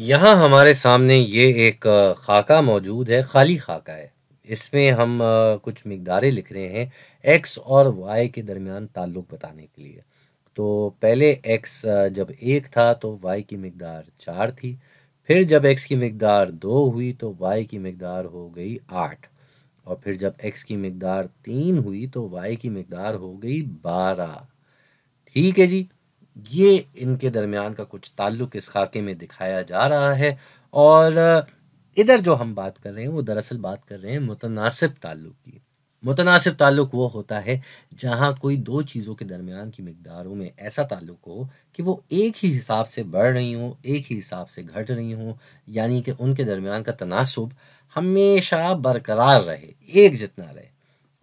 यहाँ हमारे सामने ये एक खाका मौजूद है खाली खाका है इसमें हम कुछ मकदारें लिख रहे हैं एक्स और वाई के दरमियान ताल्लुक बताने के लिए तो पहले एक्स जब एक था तो वाई की मकदार चार थी फिर जब एक्स की मकदार दो हुई तो वाई की मकदार हो गई आठ और फिर जब एक्स की मकदार तीन हुई तो वाई की मकदार हो गई बारह ठीक है जी ये इनके दरमियान का कुछ ताल्लुक इस खाके में दिखाया जा रहा है और इधर जो हम बात कर रहे हैं वो दरअसल बात कर रहे हैं मुतनासिब ताल्लुक की मुतनासिब ताल्लुक वो होता है जहाँ कोई दो चीज़ों के दरमियान की मकदारों में ऐसा ताल्लुक हो कि वो एक ही हिसाब से बढ़ रही हों एक ही हिसाब से घट रही हों यानी कि उनके दरमियान का तनासब हमेशा बरकरार रहे एक जितना रहे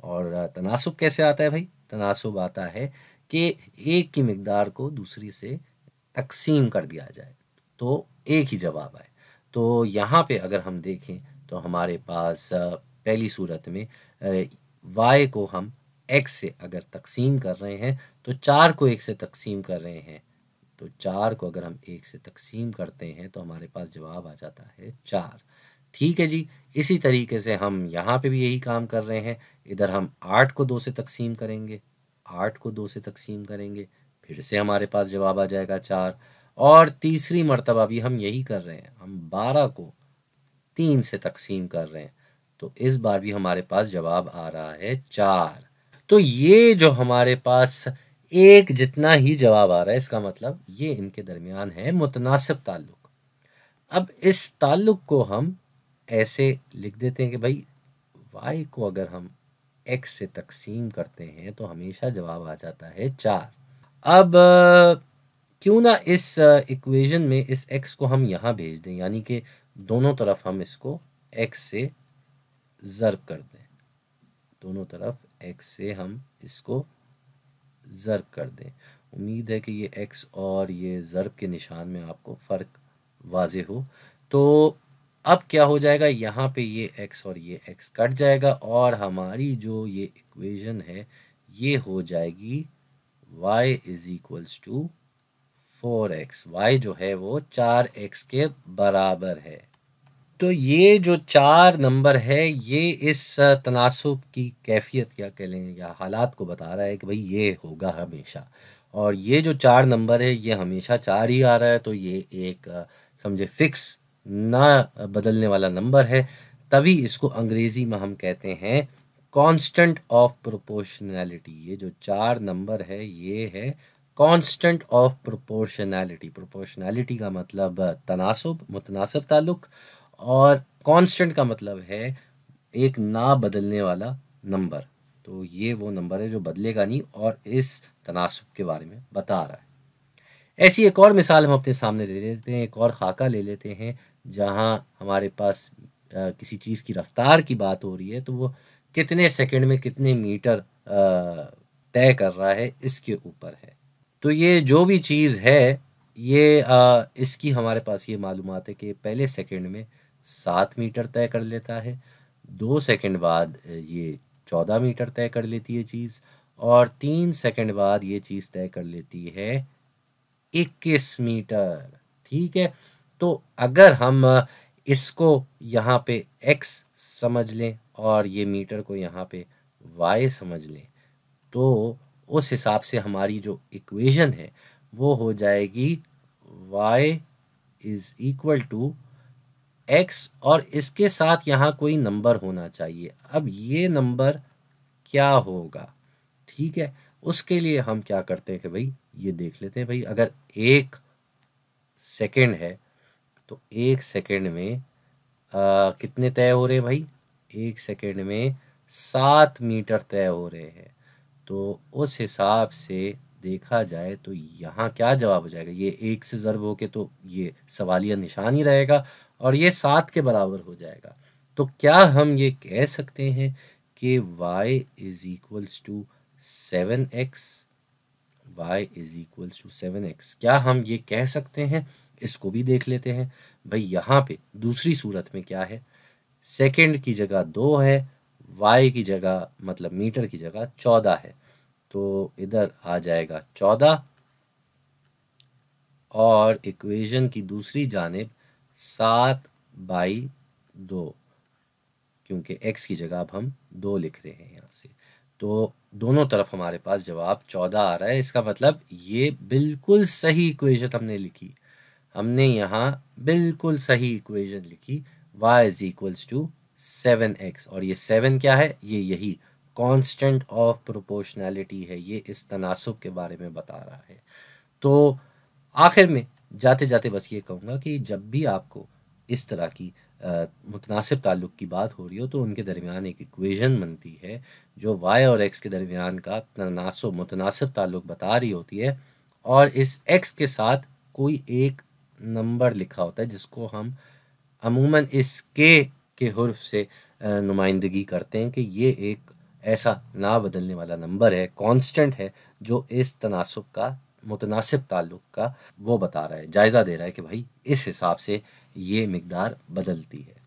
और तनासब कैसे आता है भाई तनासब आता है कि एक की मकदार को दूसरी से तकसीम कर दिया जाए तो एक ही जवाब आए तो यहाँ पे अगर हम देखें तो हमारे पास पहली सूरत में वाई को हम एक्स से अगर तकसीम कर रहे हैं तो चार को एक से तकसीम कर रहे हैं तो चार को अगर हम एक से तकसीम करते हैं तो हमारे पास जवाब आ जाता है चार ठीक है जी इसी तरीके से हम यहाँ पे भी यही काम कर रहे हैं इधर हम आठ को दो से तकसीम करेंगे आठ को दो से तकसीम करेंगे फिर से हमारे पास जवाब आ जाएगा चार और तीसरी मरतबा भी हम यही कर रहे हैं हम बारह को तीन से तकसीम कर रहे हैं तो इस बार भी हमारे पास जवाब आ रहा है चार तो ये जो हमारे पास एक जितना ही जवाब आ रहा है इसका मतलब ये इनके दरमियान है मुतनासिब ताल्लुक अब इस ताल्लुक को हम ऐसे लिख देते हैं कि भाई वाई को अगर हम एक्स से तकसीम करते हैं तो हमेशा जवाब आ जाता है चार अब क्यों ना इस इक्वेशन में इस एक्स को हम यहाँ भेज दें यानी कि दोनों तरफ हम इसको एक्स से ज़र्ब कर दें दोनों तरफ एक्स से हम इसको ज़र्ब कर दें उम्मीद है कि ये एक्स और ये ज़र्ब के निशान में आपको फ़र्क वाज हो तो अब क्या हो जाएगा यहाँ पे ये x और ये x कट जाएगा और हमारी जो ये इक्वेशन है ये हो जाएगी y is equals to four x y जो है वो चार एक्स के बराबर है तो ये जो चार नंबर है ये इस तनासब की कैफियत या कह लें या हालात को बता रहा है कि भाई ये होगा हमेशा और ये जो चार नंबर है ये हमेशा चार ही आ रहा है तो ये एक समझे फिक्स ना बदलने वाला नंबर है तभी इसको अंग्रेजी में हम कहते हैं कांस्टेंट ऑफ प्रोपोर्शनैलिटी ये जो चार नंबर है ये है कांस्टेंट ऑफ प्रोपोर्शनैलिटी प्रोपोर्शनैलिटी का मतलब तनासब मुतनासब ताल्लुक और कांस्टेंट का मतलब है एक ना बदलने वाला नंबर तो ये वो नंबर है जो बदलेगा नहीं और इस तनासब के बारे में बता रहा है ऐसी एक और मिसाल हम अपने सामने ले लेते हैं एक और खाका ले लेते हैं जहाँ हमारे पास किसी चीज़ की रफ्तार की बात हो रही है तो वो कितने सेकंड में कितने मीटर तय कर रहा है इसके ऊपर है तो ये जो भी चीज़ है ये इसकी हमारे पास ये मालूम है कि पहले सेकंड में सात मीटर तय कर लेता है दो सेकंड बाद ये चौदह मीटर तय कर लेती है चीज़ और तीन सेकंड बाद ये चीज़ तय कर लेती है इक्कीस मीटर ठीक है तो अगर हम इसको यहाँ पे x समझ लें और ये मीटर को यहाँ पे y समझ लें तो उस हिसाब से हमारी जो इक्वेशन है वो हो जाएगी y is equal to x और इसके साथ यहाँ कोई नंबर होना चाहिए अब ये नंबर क्या होगा ठीक है उसके लिए हम क्या करते हैं कि भाई ये देख लेते हैं भाई अगर एक सेकेंड है तो एक सेकेंड में आ, कितने तय हो रहे हैं भाई एक सेकेंड में सात मीटर तय हो रहे हैं तो उस हिसाब से देखा जाए तो यहाँ क्या जवाब हो जाएगा ये एक से ज़रब के तो ये सवालिया निशान ही रहेगा और ये सात के बराबर हो जाएगा तो क्या हम ये कह सकते हैं कि y is equals to seven x y is equals to seven x क्या हम ये कह सकते हैं इसको भी देख लेते हैं भाई यहाँ पे दूसरी सूरत में क्या है सेकेंड की जगह दो है वाई की जगह मतलब मीटर की जगह चौदह है तो इधर आ जाएगा चौदह और इक्वेशन की दूसरी जानब सात बाई दो क्योंकि एक्स की जगह अब हम दो लिख रहे हैं यहाँ से तो दोनों तरफ हमारे पास जवाब चौदह आ रहा है इसका मतलब ये बिल्कुल सही इक्वेशन हमने लिखी हमने यहाँ बिल्कुल सही इक्वेशन लिखी y is equals to seven x और ये सेवन क्या है ये यही कांस्टेंट ऑफ प्रोपोर्शनैलिटी है ये इस तनासब के बारे में बता रहा है तो आखिर में जाते जाते बस ये कहूँगा कि जब भी आपको इस तरह की मुतनासिब ताल्लुक़ की बात हो रही हो तो उनके दरमियान एक इक्वेशन बनती है जो y और x के दरमियान का तनासब मुतनासिब ताल्लुक़ बता रही होती है और इस x के साथ कोई एक नंबर लिखा होता है जिसको हम अमूमन इस के के हर्फ से नुमाइंदगी करते हैं कि ये एक ऐसा ना बदलने वाला नंबर है कांस्टेंट है जो इस तनासब का मुतनासिब ताल्लुक़ का वो बता रहा है जायज़ा दे रहा है कि भाई इस हिसाब से ये मकदार बदलती है